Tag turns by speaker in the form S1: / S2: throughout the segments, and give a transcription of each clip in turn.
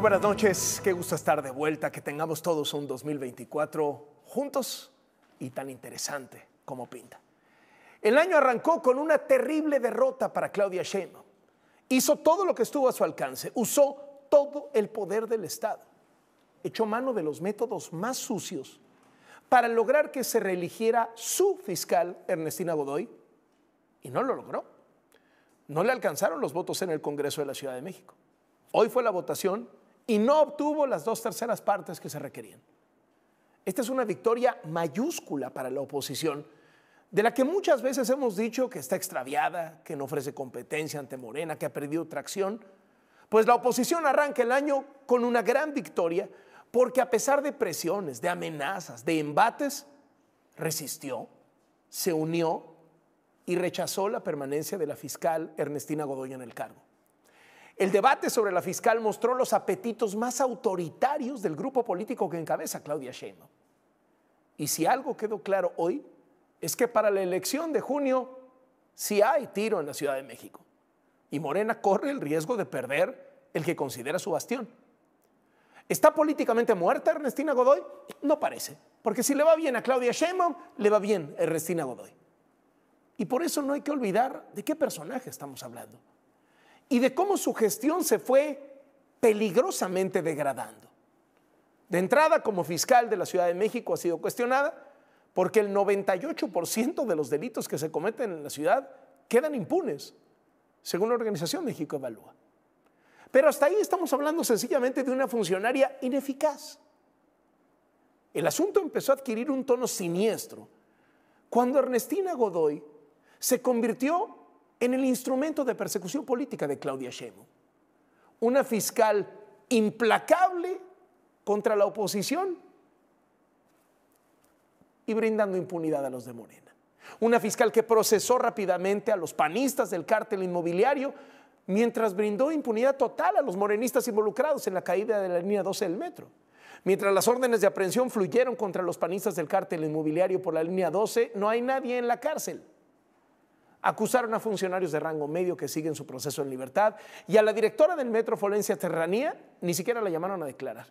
S1: buenas noches, qué gusto estar de vuelta, que tengamos todos un 2024 juntos y tan interesante como pinta. El año arrancó con una terrible derrota para Claudia Sheinbaum. Hizo todo lo que estuvo a su alcance, usó todo el poder del Estado, echó mano de los métodos más sucios para lograr que se reeligiera su fiscal, Ernestina Godoy, y no lo logró. No le alcanzaron los votos en el Congreso de la Ciudad de México. Hoy fue la votación y no obtuvo las dos terceras partes que se requerían. Esta es una victoria mayúscula para la oposición, de la que muchas veces hemos dicho que está extraviada, que no ofrece competencia ante Morena, que ha perdido tracción. Pues la oposición arranca el año con una gran victoria, porque a pesar de presiones, de amenazas, de embates, resistió, se unió y rechazó la permanencia de la fiscal Ernestina Godoy en el cargo. El debate sobre la fiscal mostró los apetitos más autoritarios del grupo político que encabeza Claudia Sheinbaum. Y si algo quedó claro hoy, es que para la elección de junio sí hay tiro en la Ciudad de México. Y Morena corre el riesgo de perder el que considera su bastión. ¿Está políticamente muerta Ernestina Godoy? No parece, porque si le va bien a Claudia Sheinbaum, le va bien a Ernestina Godoy. Y por eso no hay que olvidar de qué personaje estamos hablando y de cómo su gestión se fue peligrosamente degradando. De entrada, como fiscal de la Ciudad de México ha sido cuestionada porque el 98% de los delitos que se cometen en la ciudad quedan impunes, según la organización México Evalúa. Pero hasta ahí estamos hablando sencillamente de una funcionaria ineficaz. El asunto empezó a adquirir un tono siniestro cuando Ernestina Godoy se convirtió en el instrumento de persecución política de Claudia Sheinbaum. Una fiscal implacable contra la oposición y brindando impunidad a los de Morena. Una fiscal que procesó rápidamente a los panistas del cártel inmobiliario mientras brindó impunidad total a los morenistas involucrados en la caída de la línea 12 del metro. Mientras las órdenes de aprehensión fluyeron contra los panistas del cártel inmobiliario por la línea 12, no hay nadie en la cárcel. Acusaron a funcionarios de rango medio que siguen su proceso en libertad y a la directora del Metro Florencia Terranía ni siquiera la llamaron a declarar.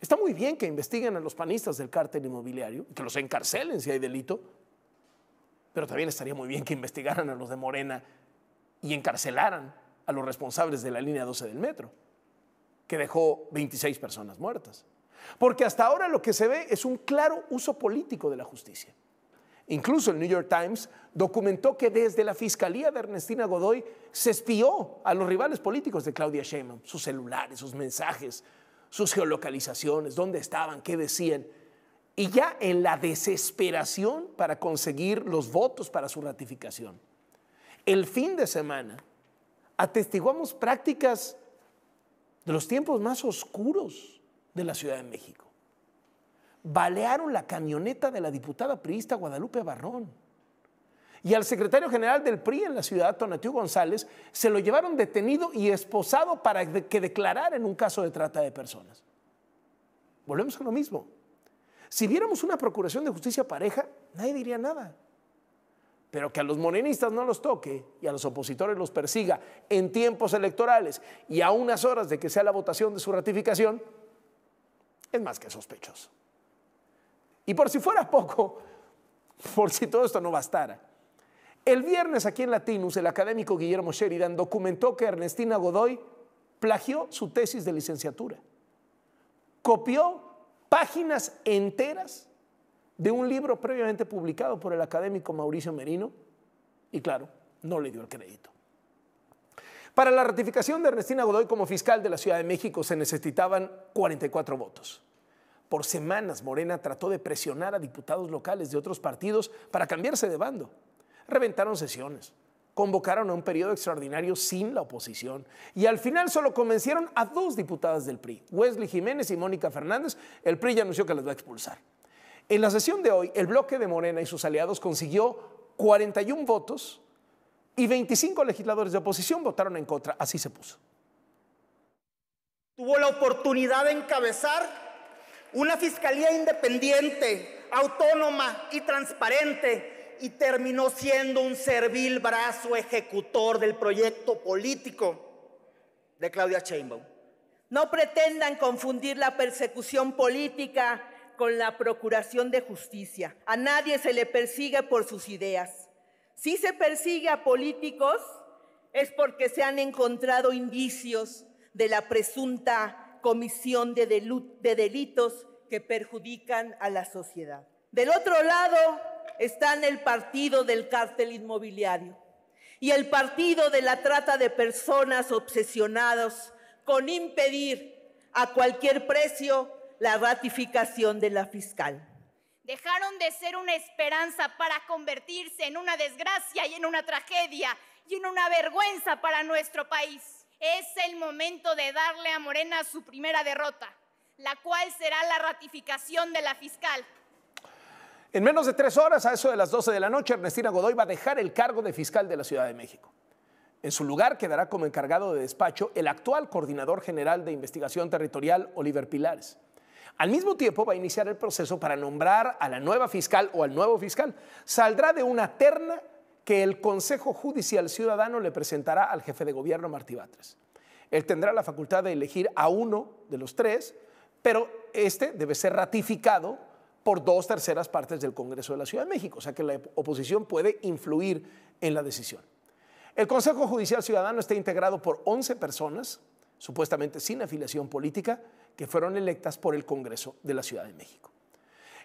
S1: Está muy bien que investiguen a los panistas del cártel inmobiliario, que los encarcelen si hay delito, pero también estaría muy bien que investigaran a los de Morena y encarcelaran a los responsables de la línea 12 del metro, que dejó 26 personas muertas. Porque hasta ahora lo que se ve es un claro uso político de la justicia. Incluso el New York Times documentó que desde la fiscalía de Ernestina Godoy se espió a los rivales políticos de Claudia Sheinbaum, sus celulares, sus mensajes, sus geolocalizaciones, dónde estaban, qué decían. Y ya en la desesperación para conseguir los votos para su ratificación. El fin de semana atestiguamos prácticas de los tiempos más oscuros de la Ciudad de México balearon la camioneta de la diputada priista Guadalupe Barrón. Y al secretario general del PRI en la ciudad, Tonatiuh González, se lo llevaron detenido y esposado para que declarara en un caso de trata de personas. Volvemos a lo mismo. Si viéramos una procuración de justicia pareja, nadie diría nada. Pero que a los morenistas no los toque y a los opositores los persiga en tiempos electorales y a unas horas de que sea la votación de su ratificación, es más que sospechoso. Y por si fuera poco, por si todo esto no bastara. El viernes aquí en Latinus, el académico Guillermo Sheridan documentó que Ernestina Godoy plagió su tesis de licenciatura. Copió páginas enteras de un libro previamente publicado por el académico Mauricio Merino y claro, no le dio el crédito. Para la ratificación de Ernestina Godoy como fiscal de la Ciudad de México se necesitaban 44 votos. Por semanas, Morena trató de presionar a diputados locales de otros partidos para cambiarse de bando. Reventaron sesiones, convocaron a un periodo extraordinario sin la oposición y al final solo convencieron a dos diputadas del PRI, Wesley Jiménez y Mónica Fernández. El PRI ya anunció que las va a expulsar. En la sesión de hoy, el bloque de Morena y sus aliados consiguió 41 votos y 25 legisladores de oposición votaron en contra. Así se puso.
S2: Tuvo la oportunidad de encabezar una fiscalía independiente, autónoma y transparente y terminó siendo un servil brazo ejecutor del proyecto político de Claudia Sheinbaum. No pretendan confundir la persecución política con la procuración de justicia. A nadie se le persigue por sus ideas. Si se persigue a políticos es porque se han encontrado indicios de la presunta comisión de, delitos que perjudican a la sociedad. Del otro lado están el partido del cártel inmobiliario y el partido de la trata de personas obsesionados con impedir a cualquier precio la ratificación de la fiscal. Dejaron de ser una esperanza para convertirse en una desgracia y en una tragedia y en una vergüenza para nuestro país. Es el momento de darle a Morena su primera derrota, la cual será la ratificación de la fiscal.
S1: En menos de tres horas, a eso de las 12 de la noche, Ernestina Godoy va a dejar el cargo de fiscal de la Ciudad de México. En su lugar quedará como encargado de despacho el actual coordinador general de investigación territorial, Oliver Pilares. Al mismo tiempo va a iniciar el proceso para nombrar a la nueva fiscal o al nuevo fiscal. Saldrá de una terna que el Consejo Judicial Ciudadano le presentará al jefe de gobierno Martí Batres. Él tendrá la facultad de elegir a uno de los tres, pero este debe ser ratificado por dos terceras partes del Congreso de la Ciudad de México, o sea que la oposición puede influir en la decisión. El Consejo Judicial Ciudadano está integrado por 11 personas, supuestamente sin afiliación política, que fueron electas por el Congreso de la Ciudad de México.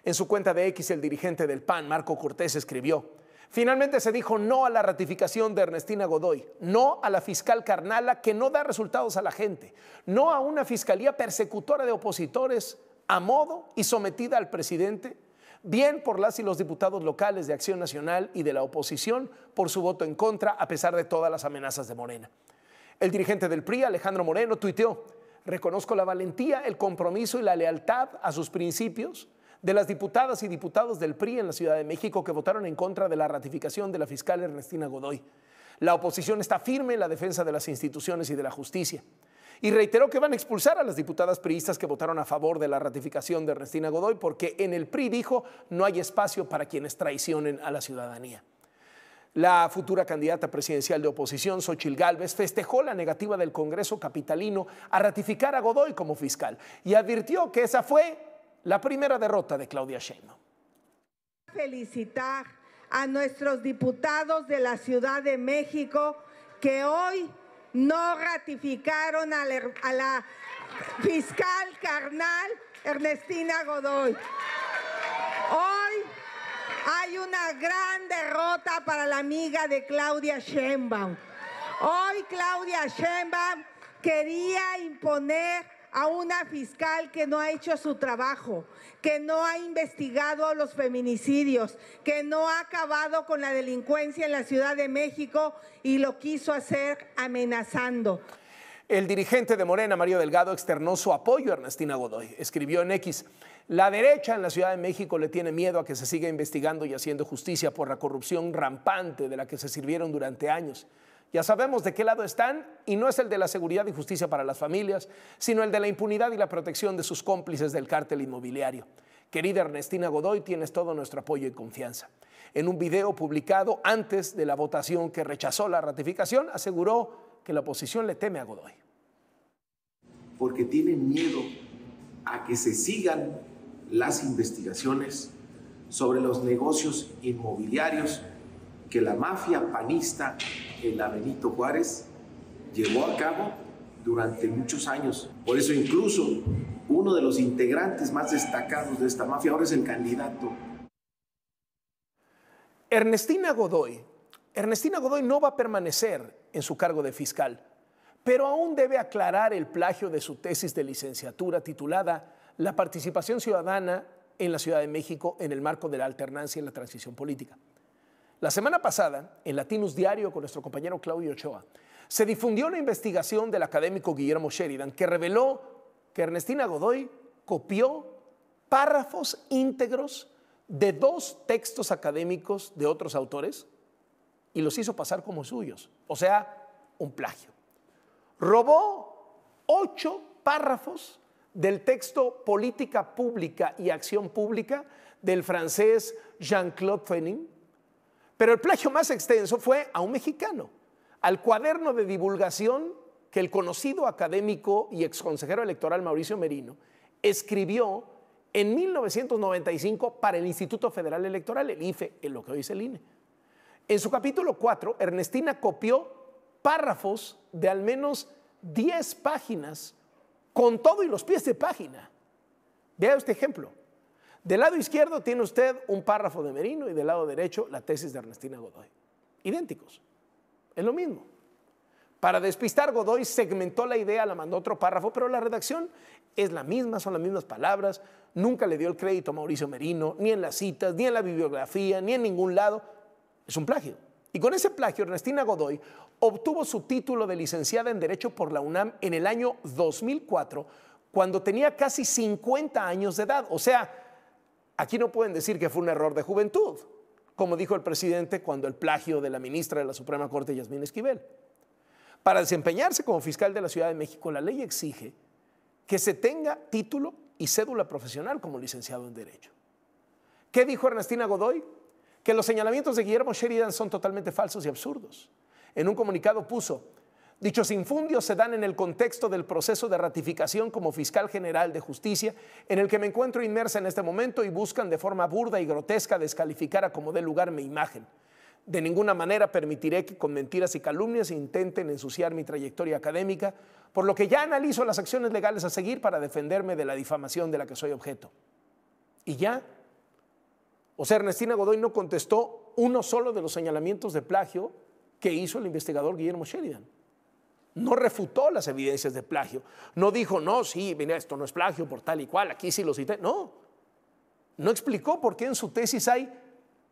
S1: En su cuenta de X, el dirigente del PAN, Marco Cortés, escribió, Finalmente se dijo no a la ratificación de Ernestina Godoy, no a la fiscal Carnala que no da resultados a la gente, no a una fiscalía persecutora de opositores a modo y sometida al presidente, bien por las y los diputados locales de Acción Nacional y de la oposición por su voto en contra a pesar de todas las amenazas de Morena. El dirigente del PRI, Alejandro Moreno, tuiteó, reconozco la valentía, el compromiso y la lealtad a sus principios de las diputadas y diputados del PRI en la Ciudad de México que votaron en contra de la ratificación de la fiscal Ernestina Godoy. La oposición está firme en la defensa de las instituciones y de la justicia. Y reiteró que van a expulsar a las diputadas priistas que votaron a favor de la ratificación de Ernestina Godoy porque en el PRI dijo no hay espacio para quienes traicionen a la ciudadanía. La futura candidata presidencial de oposición, Xochil Gálvez, festejó la negativa del Congreso capitalino a ratificar a Godoy como fiscal y advirtió que esa fue la primera derrota de Claudia Sheinbaum.
S2: Felicitar a nuestros diputados de la Ciudad de México que hoy no ratificaron a la, fiscal carnal Ernestina Godoy. Hoy hay una gran derrota para la amiga de Claudia Sheinbaum. Hoy Claudia Sheinbaum quería imponer a una fiscal que no ha hecho su trabajo, que no ha investigado los feminicidios, que no ha acabado con la delincuencia en la Ciudad de México y lo quiso hacer
S1: amenazando. El dirigente de Morena, Mario Delgado, externó su apoyo a Ernestina Godoy. Escribió en X, la derecha en la Ciudad de México le tiene miedo a que se siga investigando y haciendo justicia por la corrupción rampante de la que se sirvieron durante años. Ya sabemos de qué lado están y no es el de la seguridad y justicia para las familias, sino el de la impunidad y la protección de sus cómplices del cártel inmobiliario. Querida Ernestina Godoy, tienes todo nuestro apoyo y confianza. En un video publicado antes de la votación que rechazó la ratificación, aseguró que la oposición le teme a Godoy. Porque tienen miedo a que se sigan las investigaciones sobre los negocios inmobiliarios que la mafia panista en la Juárez llevó a cabo durante muchos años. Por eso incluso uno de los integrantes más destacados de esta mafia ahora es el candidato. Ernestina Godoy. Ernestina Godoy no va a permanecer en su cargo de fiscal, pero aún debe aclarar el plagio de su tesis de licenciatura titulada La participación ciudadana en la Ciudad de México en el marco de la alternancia y la transición política. La semana pasada, en Latinus Diario con nuestro compañero Claudio Ochoa, se difundió una investigación del académico Guillermo Sheridan que reveló que Ernestina Godoy copió párrafos íntegros de dos textos académicos de otros autores y los hizo pasar como suyos, o sea, un plagio. Robó ocho párrafos del texto Política Pública y Acción Pública del francés Jean-Claude Fénin pero el plagio más extenso fue a un mexicano, al cuaderno de divulgación que el conocido académico y exconsejero electoral Mauricio Merino escribió en 1995 para el Instituto Federal Electoral, el IFE, en lo que hoy es el INE. En su capítulo 4, Ernestina copió párrafos de al menos 10 páginas, con todo y los pies de página. Vea este ejemplo. Del lado izquierdo tiene usted un párrafo de Merino y del lado derecho la tesis de Ernestina Godoy. Idénticos. Es lo mismo. Para despistar, Godoy segmentó la idea, la mandó otro párrafo, pero la redacción es la misma, son las mismas palabras. Nunca le dio el crédito a Mauricio Merino, ni en las citas, ni en la bibliografía, ni en ningún lado. Es un plagio. Y con ese plagio, Ernestina Godoy obtuvo su título de licenciada en Derecho por la UNAM en el año 2004, cuando tenía casi 50 años de edad. O sea, Aquí no pueden decir que fue un error de juventud, como dijo el presidente cuando el plagio de la ministra de la Suprema Corte, Yasmín Esquivel. Para desempeñarse como fiscal de la Ciudad de México, la ley exige que se tenga título y cédula profesional como licenciado en Derecho. ¿Qué dijo Ernestina Godoy? Que los señalamientos de Guillermo Sheridan son totalmente falsos y absurdos. En un comunicado puso, Dichos infundios se dan en el contexto del proceso de ratificación como fiscal general de justicia, en el que me encuentro inmersa en este momento y buscan de forma burda y grotesca descalificar a como dé lugar mi imagen. De ninguna manera permitiré que con mentiras y calumnias intenten ensuciar mi trayectoria académica, por lo que ya analizo las acciones legales a seguir para defenderme de la difamación de la que soy objeto. Y ya, o sea, Ernestina Godoy no contestó uno solo de los señalamientos de plagio que hizo el investigador Guillermo Sheridan no refutó las evidencias de plagio. No dijo, no, sí, mira, esto no es plagio por tal y cual, aquí sí lo cité. No. No explicó por qué en su tesis hay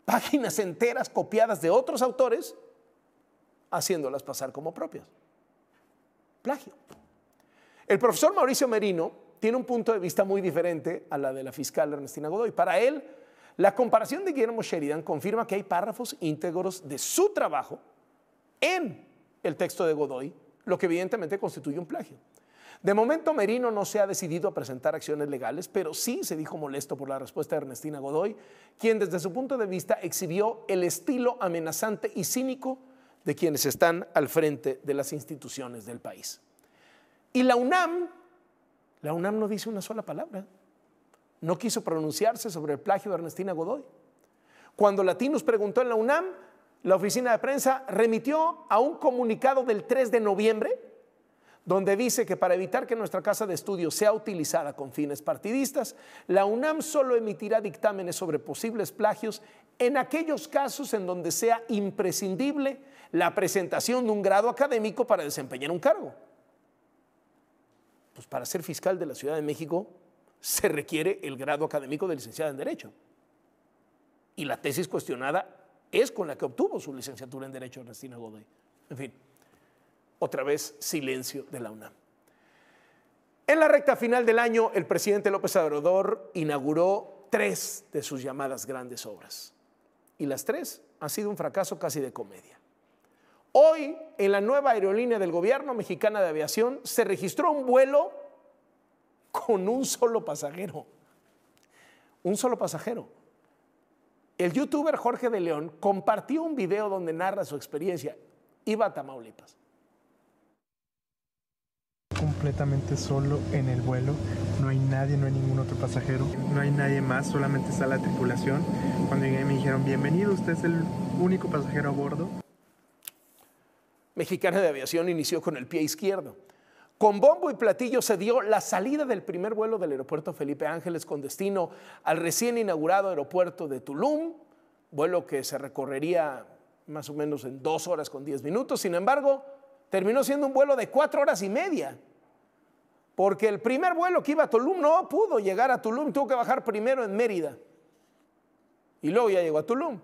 S1: páginas enteras copiadas de otros autores haciéndolas pasar como propias. Plagio. El profesor Mauricio Merino tiene un punto de vista muy diferente a la de la fiscal Ernestina Godoy. Para él, la comparación de Guillermo Sheridan confirma que hay párrafos íntegros de su trabajo en el texto de Godoy lo que evidentemente constituye un plagio. De momento, Merino no se ha decidido a presentar acciones legales, pero sí se dijo molesto por la respuesta de Ernestina Godoy, quien desde su punto de vista exhibió el estilo amenazante y cínico de quienes están al frente de las instituciones del país. Y la UNAM, la UNAM no dice una sola palabra. No quiso pronunciarse sobre el plagio de Ernestina Godoy. Cuando Latinos preguntó en la UNAM, la oficina de prensa remitió a un comunicado del 3 de noviembre, donde dice que para evitar que nuestra casa de estudio sea utilizada con fines partidistas, la UNAM solo emitirá dictámenes sobre posibles plagios en aquellos casos en donde sea imprescindible la presentación de un grado académico para desempeñar un cargo. Pues para ser fiscal de la Ciudad de México se requiere el grado académico de licenciada en Derecho. Y la tesis cuestionada es con la que obtuvo su licenciatura en Derecho Ernestina Godoy. En fin, otra vez silencio de la UNAM. En la recta final del año, el presidente López Obrador inauguró tres de sus llamadas grandes obras. Y las tres han sido un fracaso casi de comedia. Hoy, en la nueva aerolínea del gobierno mexicana de aviación, se registró un vuelo con un solo pasajero. Un solo pasajero. El youtuber Jorge de León compartió un video donde narra su experiencia. Iba a Tamaulipas. Completamente solo en el vuelo, no hay nadie, no hay ningún otro pasajero, no hay nadie más, solamente está la tripulación. Cuando llegué me dijeron, bienvenido, usted es el único pasajero a bordo. Mexicana de Aviación inició con el pie izquierdo. Con bombo y platillo se dio la salida del primer vuelo del aeropuerto Felipe Ángeles con destino al recién inaugurado aeropuerto de Tulum, vuelo que se recorrería más o menos en dos horas con diez minutos. Sin embargo, terminó siendo un vuelo de cuatro horas y media, porque el primer vuelo que iba a Tulum no pudo llegar a Tulum, tuvo que bajar primero en Mérida y luego ya llegó a Tulum.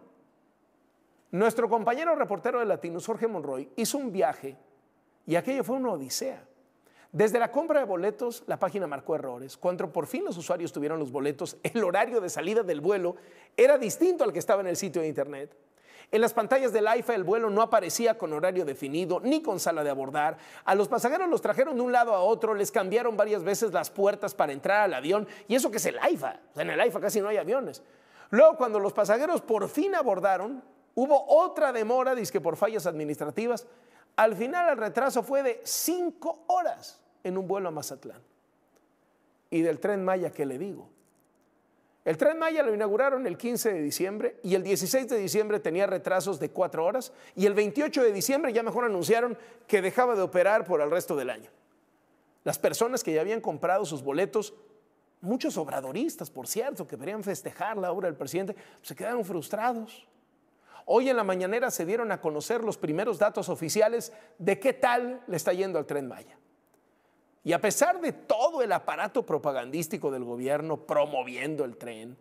S1: Nuestro compañero reportero de Latinos, Jorge Monroy, hizo un viaje y aquello fue una odisea. Desde la compra de boletos, la página marcó errores. Cuando por fin los usuarios tuvieron los boletos, el horario de salida del vuelo era distinto al que estaba en el sitio de Internet. En las pantallas del IFA el vuelo no aparecía con horario definido ni con sala de abordar. A los pasajeros los trajeron de un lado a otro, les cambiaron varias veces las puertas para entrar al avión y eso que es el IFA, en el IFA casi no hay aviones. Luego cuando los pasajeros por fin abordaron, hubo otra demora, dice que por fallas administrativas, al final el retraso fue de cinco horas en un vuelo a Mazatlán. Y del tren Maya, ¿qué le digo? El tren Maya lo inauguraron el 15 de diciembre y el 16 de diciembre tenía retrasos de cuatro horas y el 28 de diciembre ya mejor anunciaron que dejaba de operar por el resto del año. Las personas que ya habían comprado sus boletos, muchos obradoristas, por cierto, que querían festejar la obra del presidente, se quedaron frustrados. Hoy en la mañanera se dieron a conocer los primeros datos oficiales de qué tal le está yendo al tren Maya. Y a pesar de todo el aparato propagandístico del gobierno promoviendo el tren,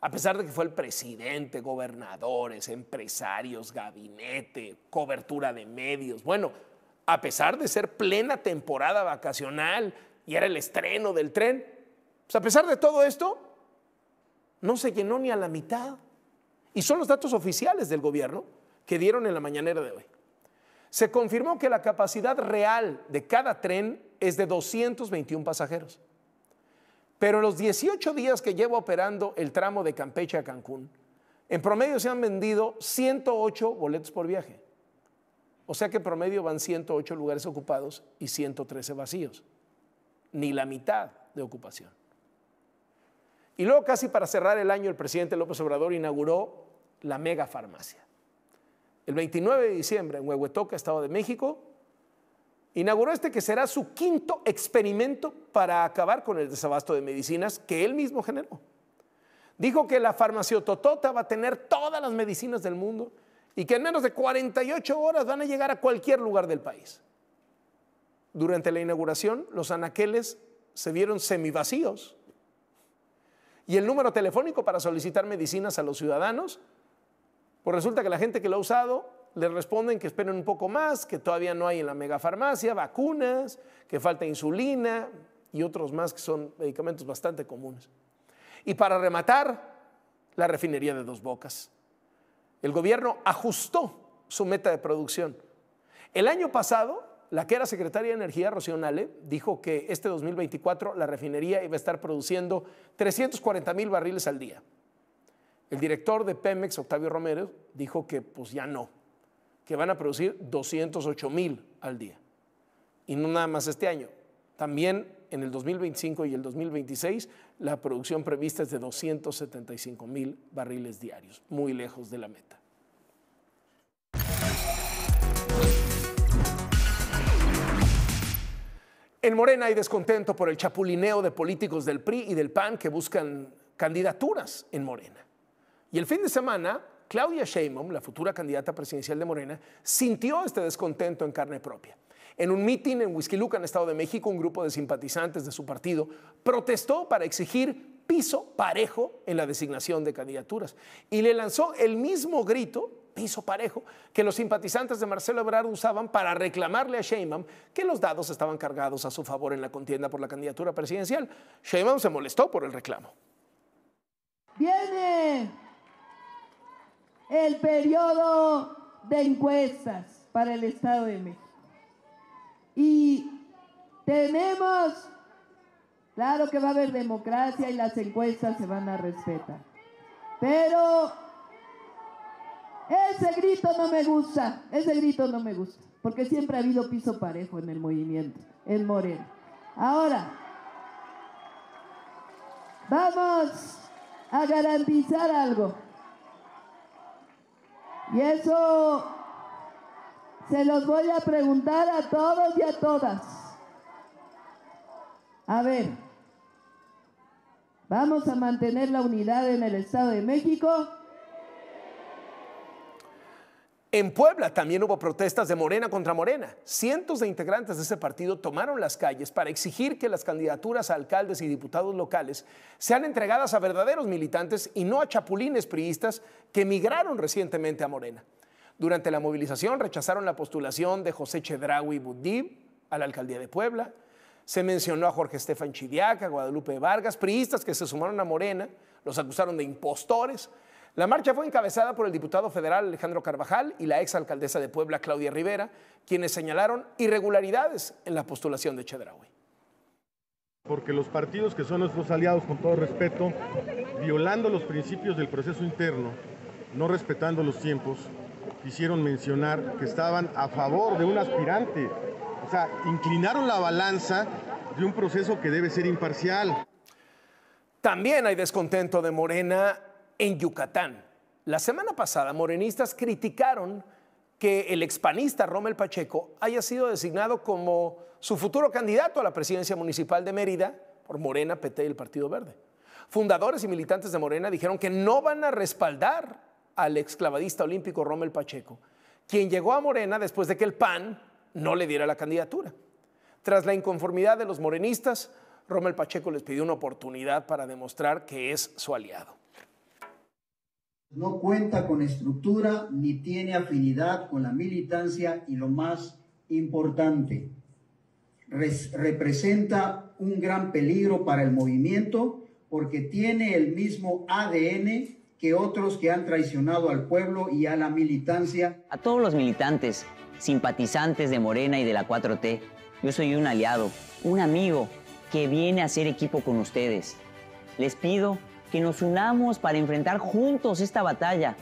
S1: a pesar de que fue el presidente, gobernadores, empresarios, gabinete, cobertura de medios, bueno, a pesar de ser plena temporada vacacional y era el estreno del tren, pues a pesar de todo esto, no se llenó ni a la mitad. Y son los datos oficiales del gobierno que dieron en la mañanera de hoy. Se confirmó que la capacidad real de cada tren es de 221 pasajeros. Pero en los 18 días que lleva operando el tramo de Campeche a Cancún, en promedio se han vendido 108 boletos por viaje. O sea que en promedio van 108 lugares ocupados y 113 vacíos. Ni la mitad de ocupación. Y luego casi para cerrar el año el presidente López Obrador inauguró la mega farmacia. El 29 de diciembre en Huehuetoca, Estado de México, inauguró este que será su quinto experimento para acabar con el desabasto de medicinas que él mismo generó. Dijo que la farmacia Totota va a tener todas las medicinas del mundo y que en menos de 48 horas van a llegar a cualquier lugar del país. Durante la inauguración, los anaqueles se vieron semivacíos y el número telefónico para solicitar medicinas a los ciudadanos pues resulta que la gente que lo ha usado le responden que esperen un poco más, que todavía no hay en la megafarmacia vacunas, que falta insulina y otros más que son medicamentos bastante comunes. Y para rematar, la refinería de dos bocas. El gobierno ajustó su meta de producción. El año pasado, la que era secretaria de Energía, Rocío Nale, dijo que este 2024 la refinería iba a estar produciendo 340 mil barriles al día. El director de Pemex, Octavio Romero, dijo que pues ya no, que van a producir 208 mil al día. Y no nada más este año. También en el 2025 y el 2026 la producción prevista es de 275 mil barriles diarios, muy lejos de la meta. En Morena hay descontento por el chapulineo de políticos del PRI y del PAN que buscan candidaturas en Morena. Y el fin de semana, Claudia Sheinbaum, la futura candidata presidencial de Morena, sintió este descontento en carne propia. En un mitin en Huizquiluca, en Estado de México, un grupo de simpatizantes de su partido protestó para exigir piso parejo en la designación de candidaturas y le lanzó el mismo grito piso parejo que los simpatizantes de Marcelo Ebrard usaban para reclamarle a Sheinbaum que los dados estaban cargados a su favor en la contienda por la candidatura presidencial. Sheinbaum se molestó por el reclamo.
S2: Viene el periodo de encuestas para el Estado de México. Y tenemos, claro que va a haber democracia y las encuestas se van a respetar, pero ese grito no me gusta, ese grito no me gusta, porque siempre ha habido piso parejo en el movimiento, en Moreno. Ahora, vamos a garantizar algo. Y eso se los voy a preguntar a todos y a todas. A ver, vamos a mantener la unidad en el Estado de México
S1: en Puebla también hubo protestas de Morena contra Morena. Cientos de integrantes de ese partido tomaron las calles para exigir que las candidaturas a alcaldes y diputados locales sean entregadas a verdaderos militantes y no a chapulines priistas que emigraron recientemente a Morena. Durante la movilización rechazaron la postulación de José Chedraui Budib a la alcaldía de Puebla. Se mencionó a Jorge Estefan Chidiaca, Guadalupe Vargas, priistas que se sumaron a Morena, los acusaron de impostores la marcha fue encabezada por el diputado federal Alejandro Carvajal y la exalcaldesa de Puebla Claudia Rivera, quienes señalaron irregularidades en la postulación de Chedraui porque los partidos que son nuestros aliados, con todo respeto, violando los principios del proceso interno, no respetando los tiempos, quisieron mencionar que estaban a favor de un aspirante. O sea, inclinaron la balanza de un proceso que debe ser imparcial. También hay descontento de Morena en Yucatán. La semana pasada, morenistas criticaron que el expanista Rommel Pacheco haya sido designado como su futuro candidato a la presidencia municipal de Mérida por Morena, PT y el Partido Verde. Fundadores y militantes de Morena dijeron que no van a respaldar al exclavadista olímpico Rommel Pacheco, quien llegó a Morena después de que el PAN no le diera la candidatura. Tras la inconformidad de los morenistas, Romel Pacheco les pidió una oportunidad para demostrar que es su aliado no cuenta con estructura ni tiene afinidad con la militancia y lo más importante, representa un gran peligro para el movimiento porque tiene el mismo ADN que otros que han traicionado al pueblo y a la militancia.
S3: A todos los militantes, simpatizantes de Morena y de la 4T, yo soy un aliado, un amigo que viene a hacer equipo con ustedes. Les pido que nos unamos para enfrentar juntos esta batalla,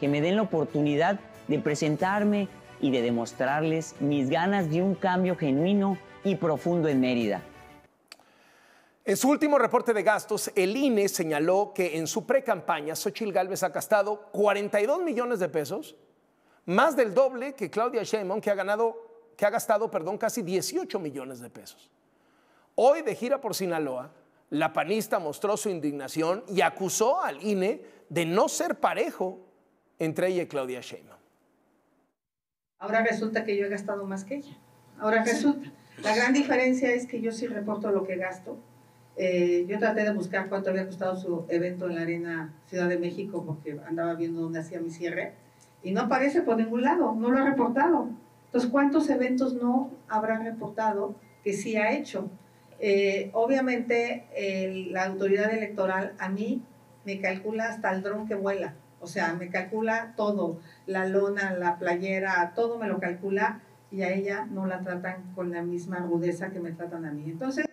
S3: que me den la oportunidad de presentarme y de demostrarles mis ganas de un cambio genuino y profundo en Mérida.
S1: En su último reporte de gastos, el INE señaló que en su pre-campaña Xochitl Gálvez ha gastado 42 millones de pesos, más del doble que Claudia Sheinbaum, que ha, ganado, que ha gastado perdón, casi 18 millones de pesos. Hoy, de gira por Sinaloa, la panista mostró su indignación y acusó al INE de no ser parejo entre ella y Claudia Sheinbaum.
S2: Ahora resulta que yo he gastado más que ella. Ahora resulta. La gran diferencia es que yo sí reporto lo que gasto. Eh, yo traté de buscar cuánto había costado su evento en la Arena Ciudad de México porque andaba viendo dónde hacía mi cierre y no aparece por ningún lado, no lo ha reportado. Entonces, ¿cuántos eventos no habrá reportado que sí ha hecho? Eh, obviamente la autoridad electoral a mí me calcula hasta el dron que vuela, o sea, me calcula todo, la lona, la playera, todo me lo calcula y a ella no la tratan con la misma rudeza que me tratan a mí. Entonces...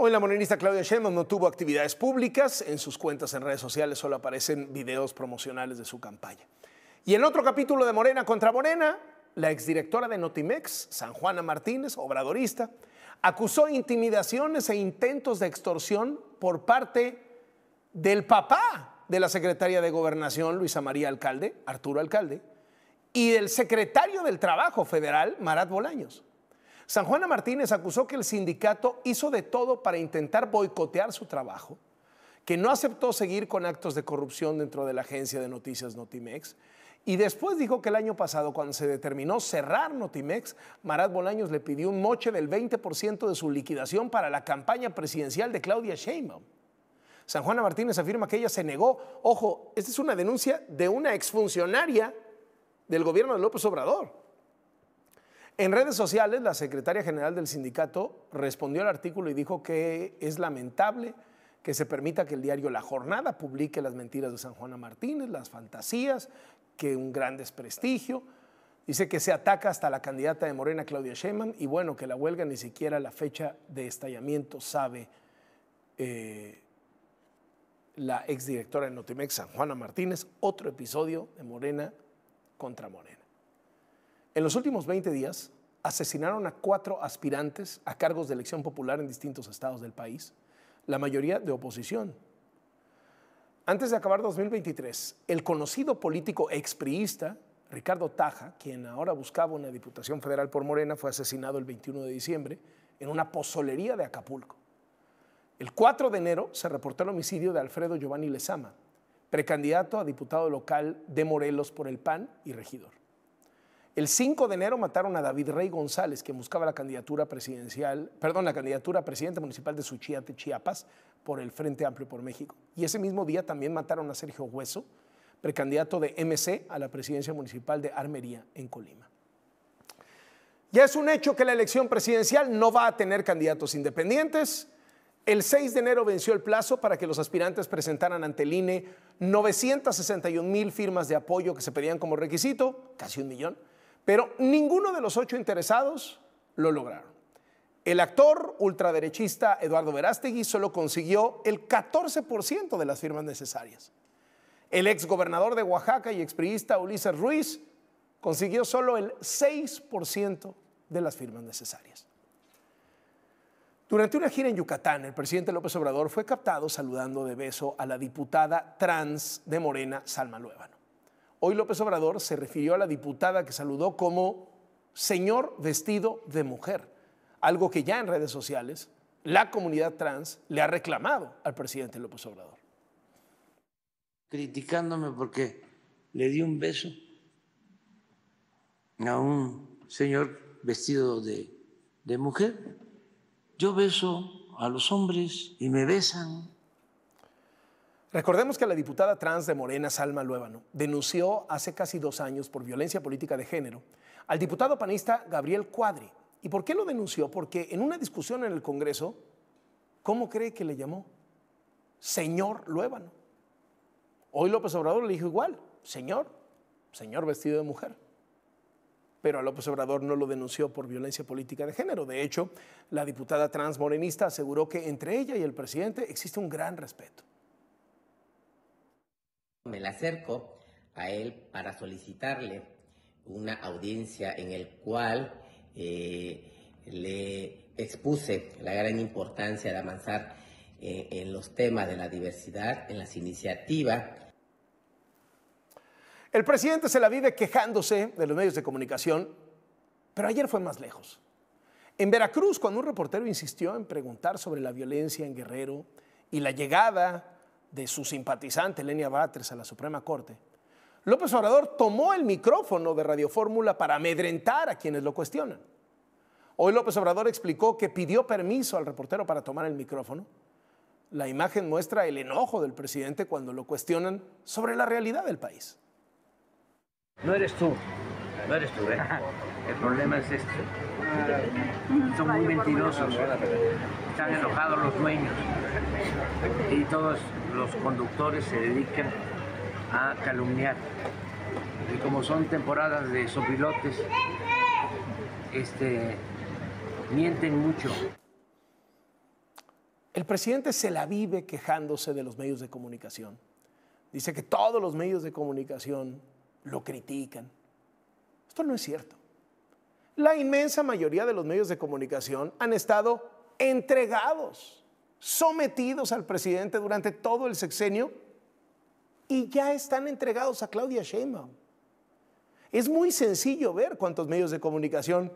S1: Hoy la morenista Claudia Sheinbaum no tuvo actividades públicas, en sus cuentas en redes sociales solo aparecen videos promocionales de su campaña. Y en otro capítulo de Morena contra Morena, la exdirectora de Notimex, San Juana Martínez, obradorista, acusó intimidaciones e intentos de extorsión por parte del papá de la secretaria de Gobernación, Luisa María Alcalde, Arturo Alcalde, y del secretario del Trabajo Federal, Marat Bolaños. San Juana Martínez acusó que el sindicato hizo de todo para intentar boicotear su trabajo, que no aceptó seguir con actos de corrupción dentro de la agencia de noticias Notimex, y después dijo que el año pasado, cuando se determinó cerrar Notimex, Marat Bolaños le pidió un moche del 20% de su liquidación para la campaña presidencial de Claudia Sheinbaum. San Juana Martínez afirma que ella se negó. Ojo, esta es una denuncia de una exfuncionaria del gobierno de López Obrador. En redes sociales, la secretaria general del sindicato respondió al artículo y dijo que es lamentable que se permita que el diario La Jornada publique las mentiras de San Juana Martínez, las fantasías que un gran desprestigio. Dice que se ataca hasta la candidata de Morena, Claudia Sheinbaum, y bueno, que la huelga ni siquiera la fecha de estallamiento sabe eh, la exdirectora de Notimex, San Juana Martínez, otro episodio de Morena contra Morena. En los últimos 20 días asesinaron a cuatro aspirantes a cargos de elección popular en distintos estados del país, la mayoría de oposición, antes de acabar 2023, el conocido político expriista Ricardo Taja, quien ahora buscaba una diputación federal por Morena, fue asesinado el 21 de diciembre en una pozolería de Acapulco. El 4 de enero se reportó el homicidio de Alfredo Giovanni Lezama, precandidato a diputado local de Morelos por el PAN y regidor. El 5 de enero mataron a David Rey González, quien buscaba la candidatura presidencial, perdón, la candidatura a presidente municipal de Suchiate, Chiapas, por el Frente Amplio por México. Y ese mismo día también mataron a Sergio Hueso, precandidato de MC a la presidencia municipal de Armería en Colima. Ya es un hecho que la elección presidencial no va a tener candidatos independientes. El 6 de enero venció el plazo para que los aspirantes presentaran ante el INE 961 mil firmas de apoyo que se pedían como requisito, casi un millón, pero ninguno de los ocho interesados lo lograron. El actor ultraderechista Eduardo Verástegui solo consiguió el 14% de las firmas necesarias. El exgobernador de Oaxaca y expriista Ulises Ruiz consiguió solo el 6% de las firmas necesarias. Durante una gira en Yucatán, el presidente López Obrador fue captado saludando de beso a la diputada trans de Morena, Salma Luévano. Hoy López Obrador se refirió a la diputada que saludó como señor vestido de mujer algo que ya en redes sociales la comunidad trans le ha reclamado al presidente López Obrador. Criticándome porque
S4: le di un beso a un señor vestido
S1: de, mujer. Yo beso a los hombres y me besan. Recordemos que la diputada trans de Morena, Salma Luébano, denunció hace casi dos años por violencia política de género al diputado panista Gabriel Cuadri ¿Y por qué lo denunció? Porque en una discusión en el Congreso, ¿cómo cree que le llamó? Señor Luébano. Hoy López Obrador le dijo igual, señor, señor vestido de mujer. Pero a López Obrador no lo denunció por violencia política de género. De hecho, la diputada transmorenista aseguró que entre ella y el presidente existe un gran respeto. Me la acerco
S2: a
S3: él para solicitarle una audiencia en el cual eh, le expuse la gran importancia de avanzar eh,
S1: en los temas de la diversidad, en las iniciativas. El presidente se la vive quejándose de los medios de comunicación, pero ayer fue más lejos. En Veracruz, cuando un reportero insistió en preguntar sobre la violencia en Guerrero y la llegada de su simpatizante Lenia Batres a la Suprema Corte, López Obrador tomó el micrófono de Radio Fórmula para amedrentar a quienes lo cuestionan. Hoy López Obrador explicó que pidió permiso al reportero para tomar el micrófono. La imagen muestra el enojo del presidente cuando lo cuestionan sobre la realidad del país. No eres
S4: tú, no eres tú. ¿eh?
S1: El problema es este.
S4: Son muy mentirosos. Están enojados los dueños. Y todos los conductores se dedican a calumniar. Y como son temporadas de sopilotes, este,
S1: mienten mucho. El presidente se la vive quejándose de los medios de comunicación. Dice que todos los medios de comunicación lo critican. Esto no es cierto. La inmensa mayoría de los medios de comunicación han estado entregados, sometidos al presidente durante todo el sexenio y ya están entregados a Claudia Sheinbaum. Es muy sencillo ver cuántos medios de comunicación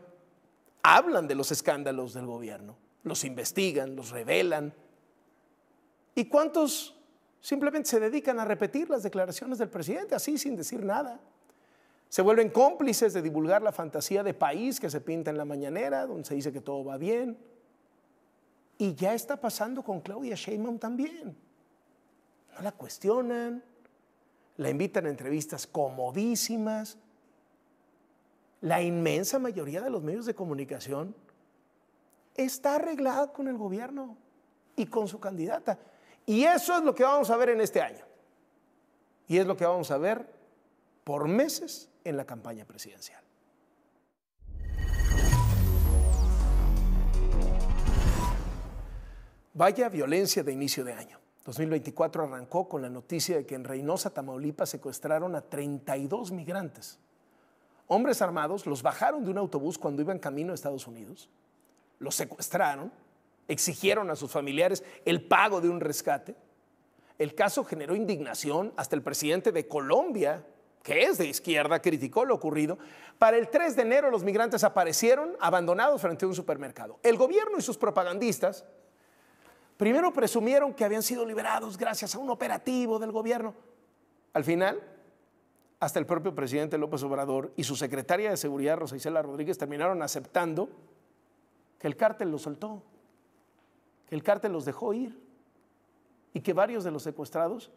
S1: hablan de los escándalos del gobierno, los investigan, los revelan. ¿Y cuántos simplemente se dedican a repetir las declaraciones del presidente así sin decir nada? Se vuelven cómplices de divulgar la fantasía de país que se pinta en la mañanera, donde se dice que todo va bien. Y ya está pasando con Claudia Sheinbaum también. No la cuestionan, la invitan a entrevistas comodísimas. La inmensa mayoría de los medios de comunicación está arreglada con el gobierno y con su candidata. Y eso es lo que vamos a ver en este año. Y es lo que vamos a ver por meses en la campaña presidencial. Vaya violencia de inicio de año. 2024 arrancó con la noticia de que en Reynosa, Tamaulipas, secuestraron a 32 migrantes. Hombres armados los bajaron de un autobús cuando iban camino a Estados Unidos, los secuestraron, exigieron a sus familiares el pago de un rescate. El caso generó indignación, hasta el presidente de Colombia, que es de izquierda, criticó lo ocurrido. Para el 3 de enero los migrantes aparecieron abandonados frente a un supermercado. El gobierno y sus propagandistas Primero presumieron que habían sido liberados gracias a un operativo del gobierno. Al final, hasta el propio presidente López Obrador y su secretaria de Seguridad, Rosa Isela Rodríguez, terminaron aceptando que el cártel los soltó, que el cártel los dejó ir y que varios de los secuestrados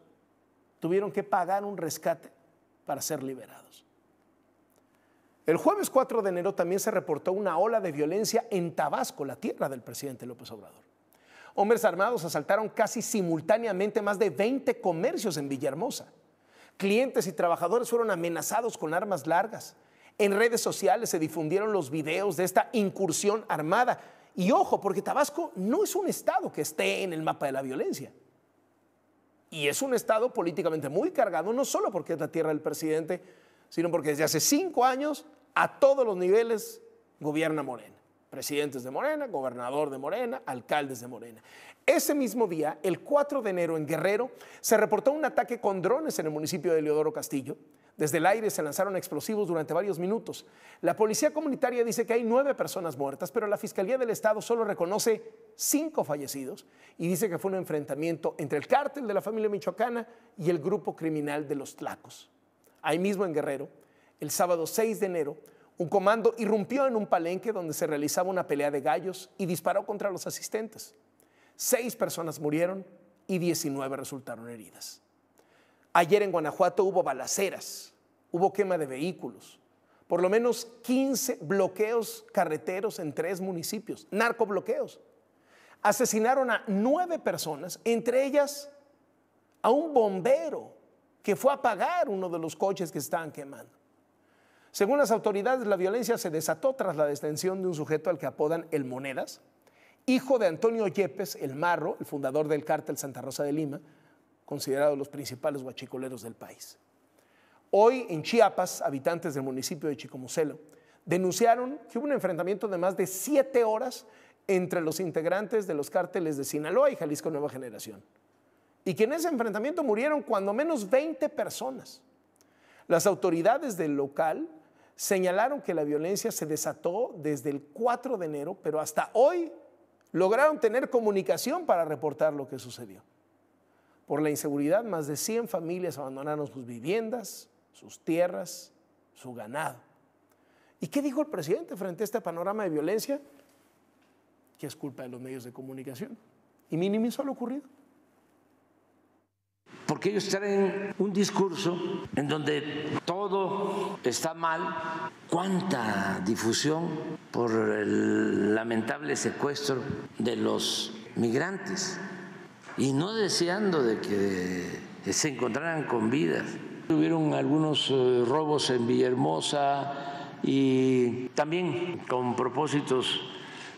S1: tuvieron que pagar un rescate para ser liberados. El jueves 4 de enero también se reportó una ola de violencia en Tabasco, la tierra del presidente López Obrador. Hombres armados asaltaron casi simultáneamente más de 20 comercios en Villahermosa. Clientes y trabajadores fueron amenazados con armas largas. En redes sociales se difundieron los videos de esta incursión armada. Y ojo, porque Tabasco no es un estado que esté en el mapa de la violencia. Y es un estado políticamente muy cargado, no solo porque es la tierra del presidente, sino porque desde hace cinco años a todos los niveles gobierna Moreno presidentes de Morena, gobernador de Morena, alcaldes de Morena. Ese mismo día, el 4 de enero en Guerrero, se reportó un ataque con drones en el municipio de Leodoro Castillo. Desde el aire se lanzaron explosivos durante varios minutos. La policía comunitaria dice que hay nueve personas muertas, pero la Fiscalía del Estado solo reconoce cinco fallecidos y dice que fue un enfrentamiento entre el cártel de la familia michoacana y el grupo criminal de los Tlacos. Ahí mismo en Guerrero, el sábado 6 de enero, un comando irrumpió en un palenque donde se realizaba una pelea de gallos y disparó contra los asistentes. Seis personas murieron y 19 resultaron heridas. Ayer en Guanajuato hubo balaceras, hubo quema de vehículos, por lo menos 15 bloqueos carreteros en tres municipios, narcobloqueos. Asesinaron a nueve personas, entre ellas a un bombero que fue a apagar uno de los coches que estaban quemando. Según las autoridades, la violencia se desató tras la detención de un sujeto al que apodan El Monedas, hijo de Antonio Yepes, el Marro, el fundador del cártel Santa Rosa de Lima, considerado los principales guachicoleros del país. Hoy en Chiapas, habitantes del municipio de Chicomucelo denunciaron que hubo un enfrentamiento de más de siete horas entre los integrantes de los cárteles de Sinaloa y Jalisco Nueva Generación. Y que en ese enfrentamiento murieron cuando menos 20 personas. Las autoridades del local señalaron que la violencia se desató desde el 4 de enero, pero hasta hoy lograron tener comunicación para reportar lo que sucedió. Por la inseguridad, más de 100 familias abandonaron sus viviendas, sus tierras, su ganado. ¿Y qué dijo el presidente frente a este panorama de violencia? Que es culpa de los medios de comunicación. Y minimizó lo ocurrido. Porque ellos traen un discurso en donde
S4: todo está mal. ¿Cuánta difusión por el lamentable secuestro de los migrantes? Y no deseando de que se encontraran con vidas. Tuvieron algunos eh, robos en Villahermosa y también con propósitos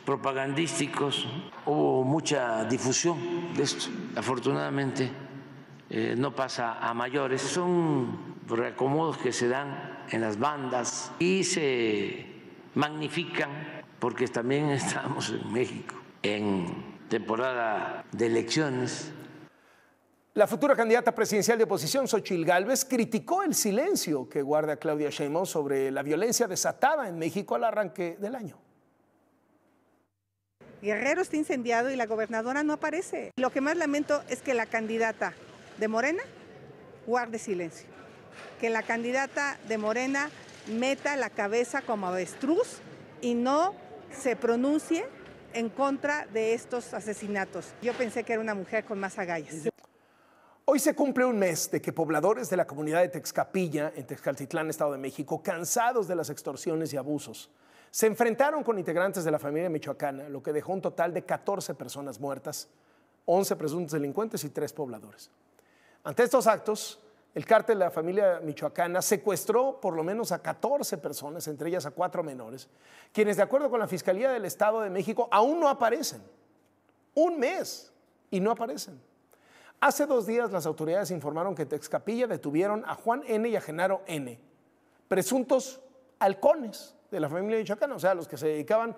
S4: propagandísticos. Hubo mucha difusión de esto. Afortunadamente eh, no pasa a mayores. Son reacomodos que se dan en las bandas y se magnifican porque
S1: también estamos en México en temporada de elecciones. La futura candidata presidencial de oposición, Xochil Gálvez, criticó el silencio que guarda Claudia Sheinbaum sobre la violencia desatada en México al arranque del año.
S2: Guerrero está incendiado y la gobernadora no aparece. Lo que más lamento es que la candidata de Morena guarde silencio que la candidata de Morena meta la cabeza como avestruz y no se pronuncie en contra de estos asesinatos. Yo pensé que era una mujer con más
S1: agallas. Hoy se cumple un mes de que pobladores de la comunidad de Texcapilla, en Texcaltitlán, Estado de México, cansados de las extorsiones y abusos, se enfrentaron con integrantes de la familia michoacana, lo que dejó un total de 14 personas muertas, 11 presuntos delincuentes y 3 pobladores. Ante estos actos, el cártel de la familia michoacana secuestró por lo menos a 14 personas, entre ellas a cuatro menores, quienes de acuerdo con la Fiscalía del Estado de México aún no aparecen. Un mes y no aparecen. Hace dos días las autoridades informaron que Texcapilla detuvieron a Juan N. y a Genaro N., presuntos halcones de la familia michoacana, o sea, los que se dedicaban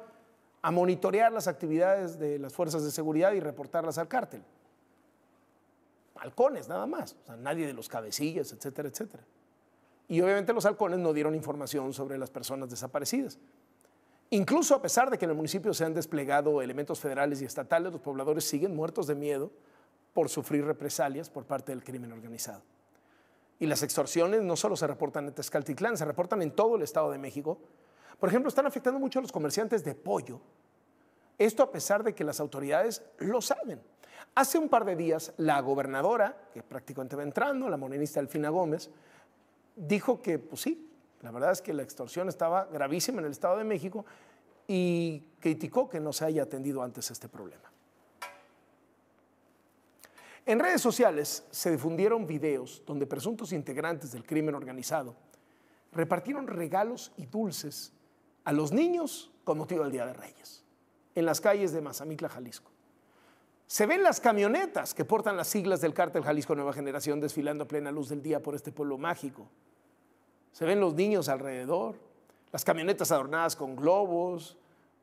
S1: a monitorear las actividades de las fuerzas de seguridad y reportarlas al cártel halcones nada más, o sea, nadie de los cabecillas, etcétera, etcétera. Y obviamente los halcones no dieron información sobre las personas desaparecidas. Incluso a pesar de que en el municipio se han desplegado elementos federales y estatales, los pobladores siguen muertos de miedo por sufrir represalias por parte del crimen organizado. Y las extorsiones no solo se reportan en Tezcaltitlán, se reportan en todo el Estado de México. Por ejemplo, están afectando mucho a los comerciantes de pollo, esto a pesar de que las autoridades lo saben. Hace un par de días, la gobernadora, que prácticamente va entrando, la morenista Alfina Gómez, dijo que, pues sí, la verdad es que la extorsión estaba gravísima en el Estado de México y criticó que no se haya atendido antes este problema. En redes sociales se difundieron videos donde presuntos integrantes del crimen organizado repartieron regalos y dulces a los niños con motivo del Día de Reyes en las calles de Mazamitla, Jalisco. Se ven las camionetas que portan las siglas del cártel Jalisco Nueva Generación desfilando a plena luz del día por este pueblo mágico. Se ven los niños alrededor, las camionetas adornadas con globos,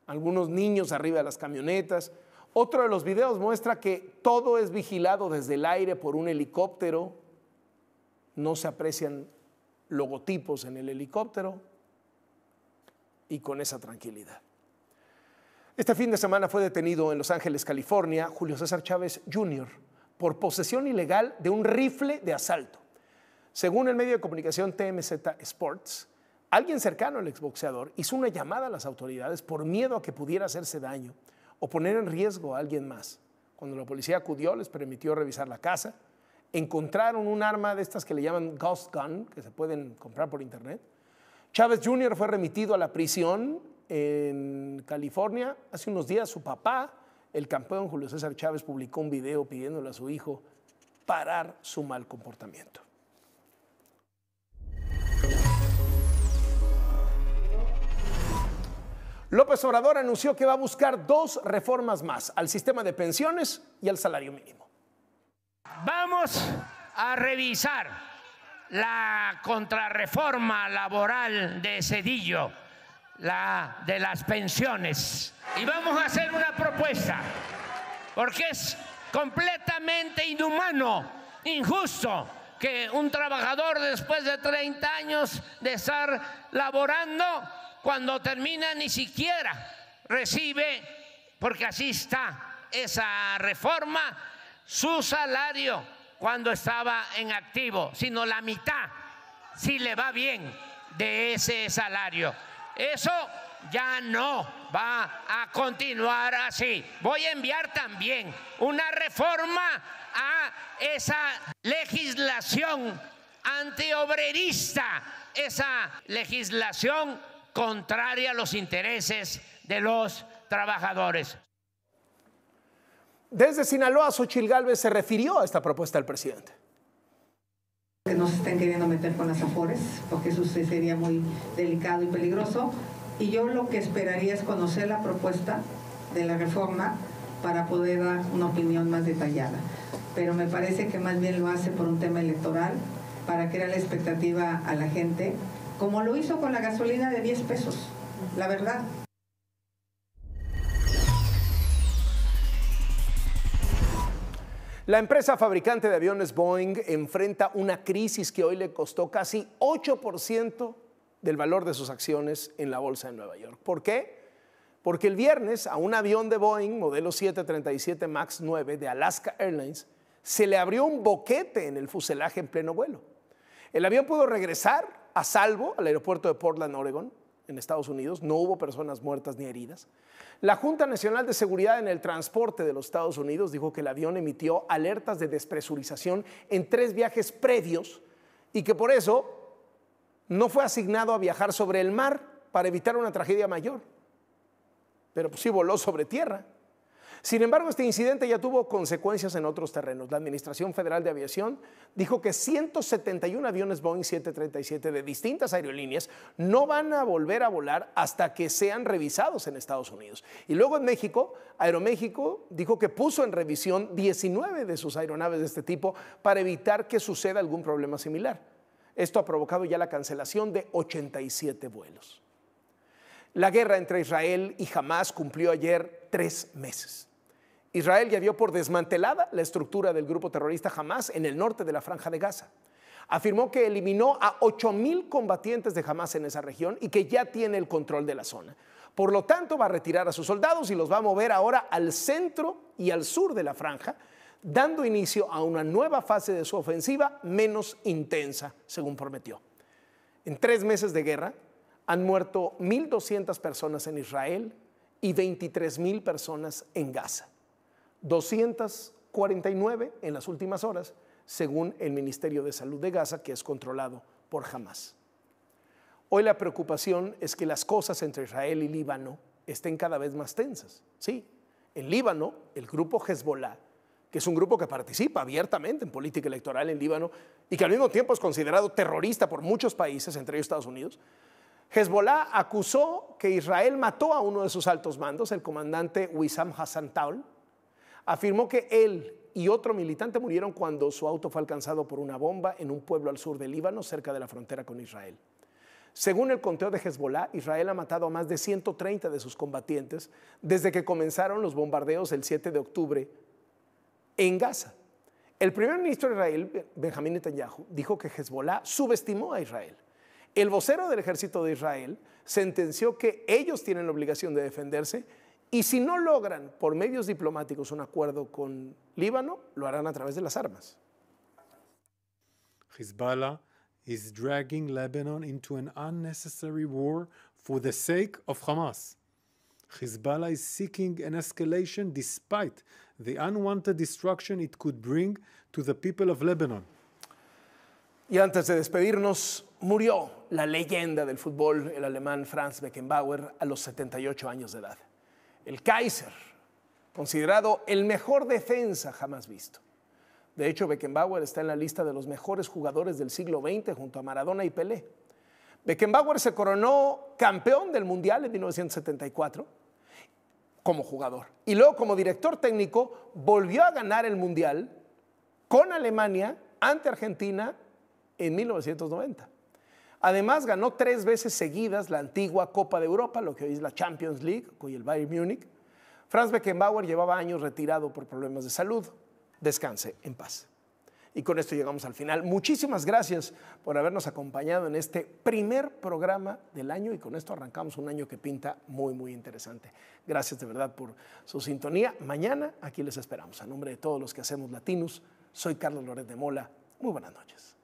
S1: algunos niños arriba de las camionetas. Otro de los videos muestra que todo es vigilado desde el aire por un helicóptero. No se aprecian logotipos en el helicóptero y con esa tranquilidad. Este fin de semana fue detenido en Los Ángeles, California, Julio César Chávez Jr. por posesión ilegal de un rifle de asalto. Según el medio de comunicación TMZ Sports, alguien cercano al exboxeador hizo una llamada a las autoridades por miedo a que pudiera hacerse daño o poner en riesgo a alguien más. Cuando la policía acudió, les permitió revisar la casa, encontraron un arma de estas que le llaman Ghost Gun, que se pueden comprar por internet. Chávez Jr. fue remitido a la prisión en California, hace unos días su papá, el campeón Julio César Chávez, publicó un video pidiéndole a su hijo parar su mal comportamiento. López Obrador anunció que va a buscar dos reformas más al sistema de pensiones y al salario mínimo.
S3: Vamos a revisar la contrarreforma laboral de Cedillo la de las pensiones. Y vamos a hacer una propuesta, porque es completamente inhumano, injusto, que un trabajador después de 30 años de estar laborando, cuando termina ni siquiera recibe, porque así está esa reforma, su salario cuando estaba en activo, sino la mitad, si le va bien, de ese salario. Eso ya no va a continuar así. Voy a enviar también una reforma a esa legislación antiobrerista, esa legislación contraria a los intereses de los trabajadores.
S1: Desde Sinaloa, Xochil Galvez se refirió a esta propuesta del presidente
S3: que no se estén queriendo meter con las afores, porque
S2: eso sería muy delicado y peligroso. Y yo lo que esperaría es conocer la propuesta de la reforma para poder dar una opinión más detallada. Pero me parece que más bien lo hace por un tema electoral, para crear la expectativa a la gente, como lo hizo con la gasolina de 10 pesos. La verdad,
S1: La empresa fabricante de aviones Boeing enfrenta una crisis que hoy le costó casi 8% del valor de sus acciones en la bolsa de Nueva York. ¿Por qué? Porque el viernes a un avión de Boeing, modelo 737 MAX 9 de Alaska Airlines, se le abrió un boquete en el fuselaje en pleno vuelo. El avión pudo regresar a salvo al aeropuerto de Portland, Oregon, en Estados Unidos, no hubo personas muertas ni heridas. La Junta Nacional de Seguridad en el Transporte de los Estados Unidos dijo que el avión emitió alertas de despresurización en tres viajes previos y que por eso no fue asignado a viajar sobre el mar para evitar una tragedia mayor. Pero pues sí voló sobre tierra. Sin embargo, este incidente ya tuvo consecuencias en otros terrenos. La Administración Federal de Aviación dijo que 171 aviones Boeing 737 de distintas aerolíneas no van a volver a volar hasta que sean revisados en Estados Unidos. Y luego en México, Aeroméxico dijo que puso en revisión 19 de sus aeronaves de este tipo para evitar que suceda algún problema similar. Esto ha provocado ya la cancelación de 87 vuelos. La guerra entre Israel y Hamas cumplió ayer tres meses. Israel ya vio por desmantelada la estructura del grupo terrorista Hamas en el norte de la franja de Gaza. Afirmó que eliminó a 8.000 combatientes de Hamas en esa región y que ya tiene el control de la zona. Por lo tanto, va a retirar a sus soldados y los va a mover ahora al centro y al sur de la franja, dando inicio a una nueva fase de su ofensiva menos intensa, según prometió. En tres meses de guerra han muerto 1.200 personas en Israel y 23.000 personas en Gaza. 249 en las últimas horas, según el Ministerio de Salud de Gaza, que es controlado por Hamas. Hoy la preocupación es que las cosas entre Israel y Líbano estén cada vez más tensas. Sí, en Líbano, el grupo Hezbollah, que es un grupo que participa abiertamente en política electoral en Líbano y que al mismo tiempo es considerado terrorista por muchos países, entre ellos Estados Unidos, Hezbollah acusó que Israel mató a uno de sus altos mandos, el comandante Wissam Hassan Taul, afirmó que él y otro militante murieron cuando su auto fue alcanzado por una bomba en un pueblo al sur del Líbano, cerca de la frontera con Israel. Según el conteo de Hezbollah, Israel ha matado a más de 130 de sus combatientes desde que comenzaron los bombardeos el 7 de octubre en Gaza. El primer ministro de Israel, Benjamín Netanyahu, dijo que Hezbollah subestimó a Israel. El vocero del ejército de Israel sentenció que ellos tienen la obligación de defenderse y si no logran por medios diplomáticos un acuerdo con Líbano, lo harán a través de las armas. Hezbollah is dragging Lebanon into an unnecessary war for the sake of Hamas. Hezbollah is seeking an escalation despite the unwanted destruction it could bring to the people of Lebanon. Y antes de despedirnos, murió la leyenda del fútbol, el alemán Franz Beckenbauer, a los 78 años de edad el Kaiser, considerado el mejor defensa jamás visto. De hecho, Beckenbauer está en la lista de los mejores jugadores del siglo XX junto a Maradona y Pelé. Beckenbauer se coronó campeón del Mundial en 1974 como jugador y luego como director técnico volvió a ganar el Mundial con Alemania ante Argentina en 1990. Además, ganó tres veces seguidas la antigua Copa de Europa, lo que hoy es la Champions League, con el Bayern Múnich. Franz Beckenbauer llevaba años retirado por problemas de salud. Descanse en paz. Y con esto llegamos al final. Muchísimas gracias por habernos acompañado en este primer programa del año y con esto arrancamos un año que pinta muy, muy interesante. Gracias de verdad por su sintonía. Mañana aquí les esperamos. A nombre de todos los que hacemos Latinos, soy Carlos Lórez de Mola. Muy buenas noches.